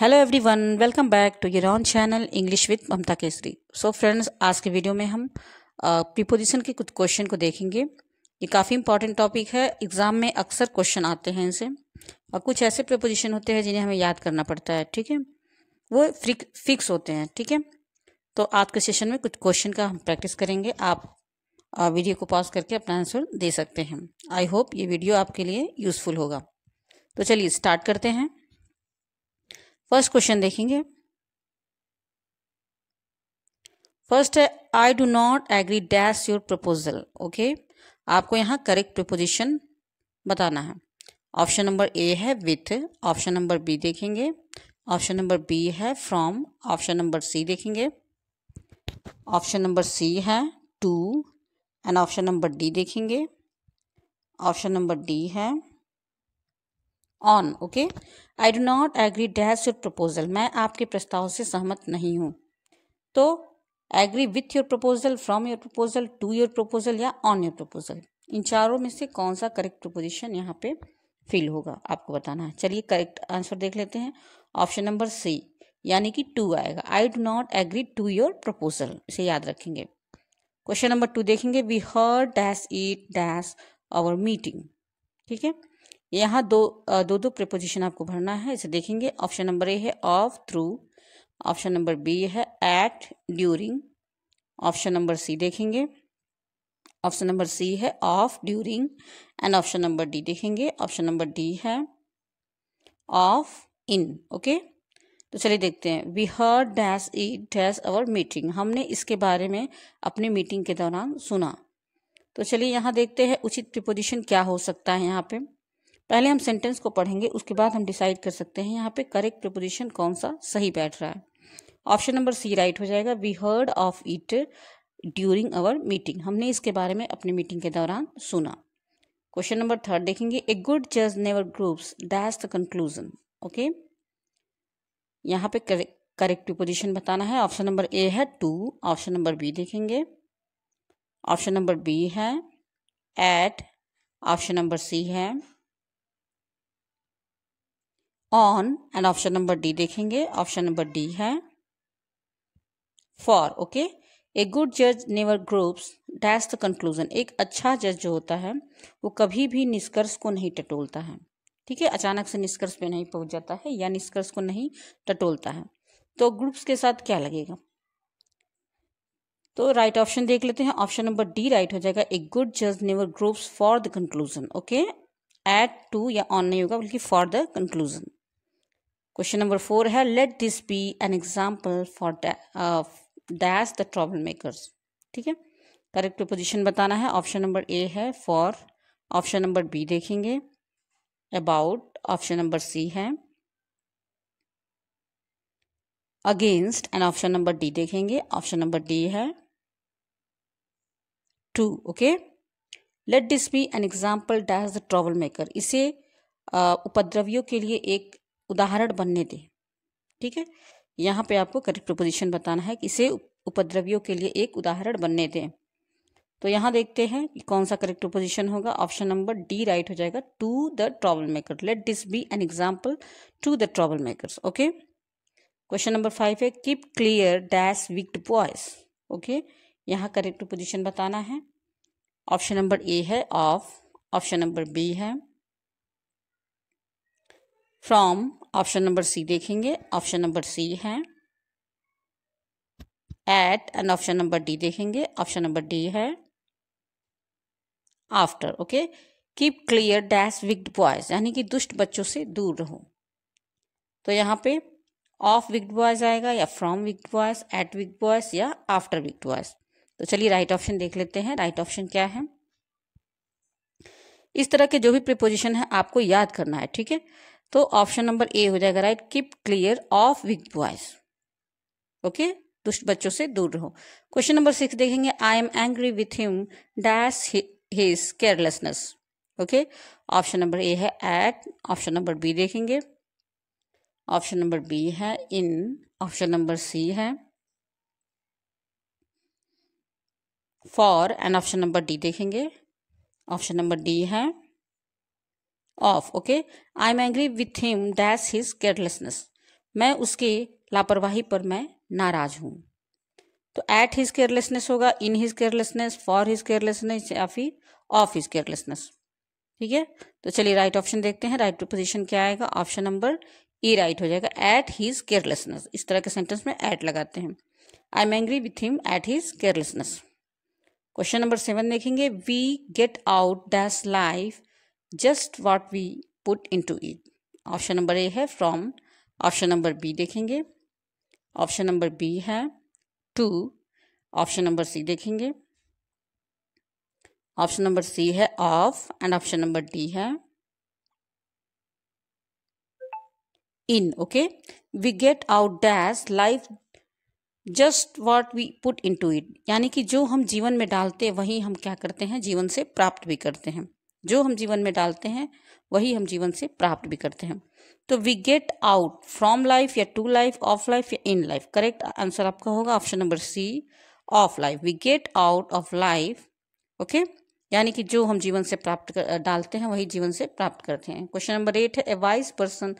Hello everyone welcome back to your on channel English with Mamta Kesari so friends आज के video में हम preposition के कुछ क्वेश्चन को देखेंगे ये काफ़ी इंपॉर्टेंट टॉपिक है एग्जाम में अक्सर क्वेश्चन आते हैं इनसे और कुछ ऐसे प्रीपोजिशन होते हैं जिन्हें हमें याद करना पड़ता है ठीक है वो फिक्स होते हैं ठीक है तो आज के सेशन में कुछ क्वेश्चन का हम प्रैक्टिस करेंगे आप वीडियो को पॉज करके अपना आंसर दे सकते हैं आई होप ये वीडियो आपके लिए यूज़फुल होगा तो चलिए स्टार्ट करते हैं फर्स्ट क्वेश्चन देखेंगे फर्स्ट है I do not agree dash your proposal okay आपको यहाँ करेक्ट प्रपोजिशन बताना है ऑप्शन नंबर ए है विथ ऑप्शन नंबर बी देखेंगे ऑप्शन नंबर बी है फ्रॉम ऑप्शन नंबर सी देखेंगे ऑप्शन नंबर सी है to and option number D देखेंगे ऑप्शन नंबर डी है on okay I do not agree dash your proposal मैं आपके प्रस्ताव से सहमत नहीं हूँ तो agree with your proposal from your proposal to your proposal या ऑन योर प्रपोजल इन चारों में से कौन सा करेक्ट प्रपोजिशन यहाँ पे फिल होगा आपको बताना है चलिए करेक्ट आंसर देख लेते हैं ऑप्शन नंबर सी यानी कि टू आएगा I do not agree to your proposal इसे याद रखेंगे क्वेश्चन नंबर टू देखेंगे we her dash it dash our meeting ठीक है यहाँ दो दो दो प्रपोजिशन आपको भरना है इसे देखेंगे ऑप्शन नंबर ए है of through option number B है at during option number C देखेंगे ऑप्शन नंबर सी है of during and option number D देखेंगे ऑप्शन नंबर डी है ऑफ इन ओके तो चलिए देखते हैं we heard dash E dash our meeting हमने इसके बारे में अपनी मीटिंग के दौरान सुना तो चलिए यहाँ देखते हैं उचित प्रिपोजिशन क्या हो सकता है यहाँ पे पहले हम सेंटेंस को पढ़ेंगे उसके बाद हम डिसाइड कर सकते हैं यहाँ पे करेक्ट प्रपोजिशन कौन सा सही बैठ रहा है ऑप्शन नंबर सी राइट हो जाएगा we heard of it during our meeting हमने इसके बारे में अपनी मीटिंग के दौरान सुना क्वेश्चन नंबर थर्ड देखेंगे ए गुड जज never groups that's the conclusion okay यहाँ पे करेक्ट प्रपोजिशन बताना है ऑप्शन नंबर ए है टू ऑप्शन नंबर बी देखेंगे ऑप्शन नंबर बी है एट ऑप्शन नंबर सी है on and option number D देखेंगे ऑप्शन नंबर डी है फॉर ओके ए गुड जज never groups dash the conclusion एक अच्छा जज जो होता है वो कभी भी निष्कर्ष को नहीं टटोलता है ठीक है अचानक से निष्कर्ष पे नहीं पहुंच जाता है या निष्कर्ष को नहीं टटोलता है तो ग्रुप्स के साथ क्या लगेगा तो राइट ऑप्शन देख लेते हैं ऑप्शन नंबर डी राइट हो जाएगा ए गुड जज never groups for the conclusion okay at to या ऑन नहीं होगा बल्कि for the conclusion question number four है let this be an example for dash the trouble makers ठीक है करेक्ट प्रपोजिशन बताना है ऑप्शन नंबर ए है फॉर ऑप्शन नंबर बी देखेंगे अबाउट ऑप्शन नंबर सी है against and option number D देखेंगे option number D है to okay let this be an example dash the travel maker इसे uh, उपद्रवियों के लिए एक उदाहरण बनने दें ठीक है यहाँ पे आपको करेक्ट प्रपोजिशन बताना है कि इसे उपद्रवियों के लिए एक उदाहरण बनने दें तो यहाँ देखते हैं कि कौन सा करेक्ट प्रपोजिशन होगा ऑप्शन नंबर डी राइट हो जाएगा to the trouble maker let this be an example to the trouble maker okay question number five है keep clear dash wicked boys okay यहाँ करेक्ट प्रपोजिशन बताना है option number A है of option number B है from option number C देखेंगे option number C है at and option number D देखेंगे option number D है after okay keep clear dash wicked boys यानी कि दुष्ट बच्चों से दूर रहो तो यहाँ पे ऑफ विक्ड बॉयज आएगा या from wicked boys at wicked boys या आफ्टर विक्ड बॉयज तो चलिए राइट ऑप्शन देख लेते हैं राइट ऑप्शन क्या है इस तरह के जो भी प्रिपोजिशन है आपको याद करना है ठीक है तो ऑप्शन नंबर ए हो जाएगा right keep clear of wicked boys okay दुष्ट बच्चों से दूर रहो क्वेश्चन नंबर सिक्स देखेंगे I am angry with him dash his carelessness okay option number A है एट ऑप्शन नंबर बी देखेंगे ऑप्शन नंबर बी है इन ऑप्शन नंबर सी है for and option number D देखेंगे option number D है of okay I am angry with him dash his carelessness मैं उसके लापरवाही पर मैं नाराज हूं तो एट हिज केयरलेसनेस होगा in his carelessness for his carelessness या फिर ऑफ हिज केयरलेसनेस ठीक है तो चलिए राइट ऑप्शन देखते हैं राइट पोजिशन क्या आएगा ऑप्शन नंबर ई राइट हो जाएगा एट हिज केयरलेसनेस इस तरह के सेंटेंस में एट लगाते हैं I am angry with him at his carelessness question number seven देखेंगे we get out dash life just what we put into it option number A है from option number B देखेंगे option number B है to option number C देखेंगे option number C है of and option number D है in okay we get out dash life just what we put into it यानी कि जो हम जीवन में डालते हैं वही हम क्या करते हैं जीवन से प्राप्त भी करते हैं जो हम जीवन में डालते हैं वही हम जीवन से प्राप्त भी करते हैं तो we get out from life या टू लाइफ ऑफ लाइफ या इन लाइफ करेक्ट आंसर आपका होगा option number C of life we get out of life okay यानी कि जो हम जीवन से प्राप्त कर, डालते हैं वही जीवन से प्राप्त करते हैं क्वेश्चन नंबर एट है a wise person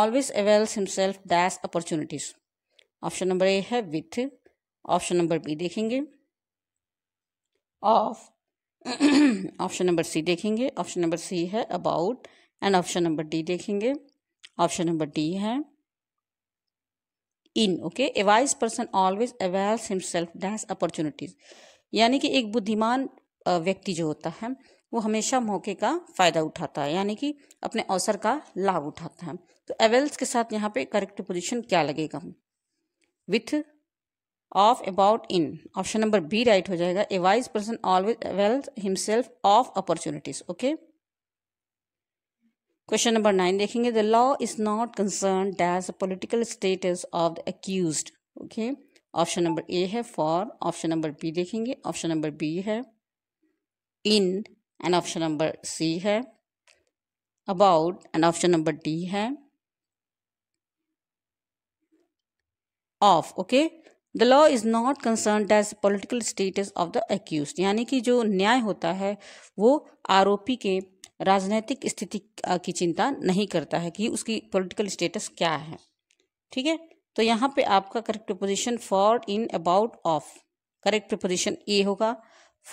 always avails himself dash opportunities option number A है विथ ऑप्शन नंबर बी देखेंगे ऑफ ऑप्शन नंबर सी देखेंगे ऑप्शन नंबर सी है about and option number D देखेंगे ऑप्शन नंबर डी है in okay a wise person always avails himself dash opportunities यानी कि एक बुद्धिमान व्यक्ति जो होता है वो हमेशा मौके का फ़ायदा उठाता है यानी कि अपने अवसर का लाभ उठाता है तो अवेल्स के साथ यहाँ पे करेक्ट पोजिशन क्या लगेगा with of about in option number B right हो जाएगा a wise person always avails himself of opportunities okay question number nine देखेंगे the law is not concern dash political status of the accused okay option number A है for option number B देखेंगे option number B है in and option number C है about and option number D है of okay okay? The law is not concern as political status of the accused यानी कि जो न्याय होता है वो आरोपी के राजनीतिक स्थिति की चिंता नहीं करता है कि उसकी पॉलिटिकल स्टेटस क्या है ठीक है तो यहाँ पे आपका correct preposition for in about of correct preposition A होगा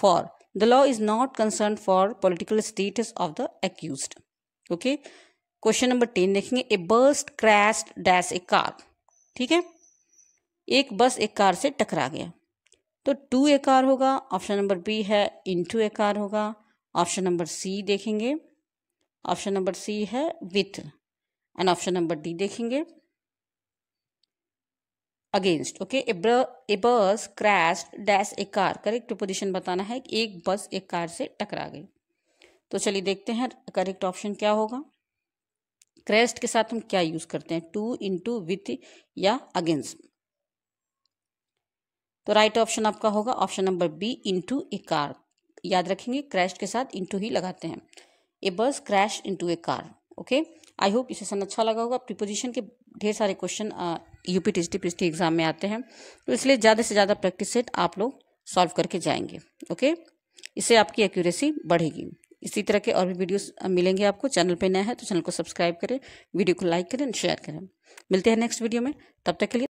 for the law is not concern for political status of the accused okay question number ten देखेंगे a burst crash dash a car ठीक है एक बस एक car से टकरा गया तो टू ए कार होगा ऑप्शन नंबर बी है इन टू ए कार होगा ऑप्शन नंबर सी देखेंगे ऑप्शन नंबर सी है with and option number D देखेंगे against okay a bus crash dash a car correct position बताना है कि एक बस एक कार से टकरा गई तो चलिए देखते हैं करेक्ट ऑप्शन क्या होगा क्रेस्ट के साथ हम क्या यूज़ करते हैं टू इंटू विथ या अगेंस्ट तो राइट ऑप्शन आपका होगा option number B into a car याद रखेंगे क्रैश के साथ इंटू ही लगाते हैं a bus crash into a car okay I hope इसे सन अच्छा लगा होगा प्रिपोजिशन के ढेर सारे question UP T T P exam में आते हैं तो इसलिए ज़्यादा से ज़्यादा प्रैक्टिस सेट आप लोग सॉल्व करके जाएंगे ओके इससे आपकी एक्यूरेसी बढ़ेगी इसी तरह के और भी वीडियोस मिलेंगे आपको चैनल पे नया है तो चैनल को सब्सक्राइब करें वीडियो को लाइक करें शेयर करें मिलते हैं नेक्स्ट वीडियो में तब तक के लिए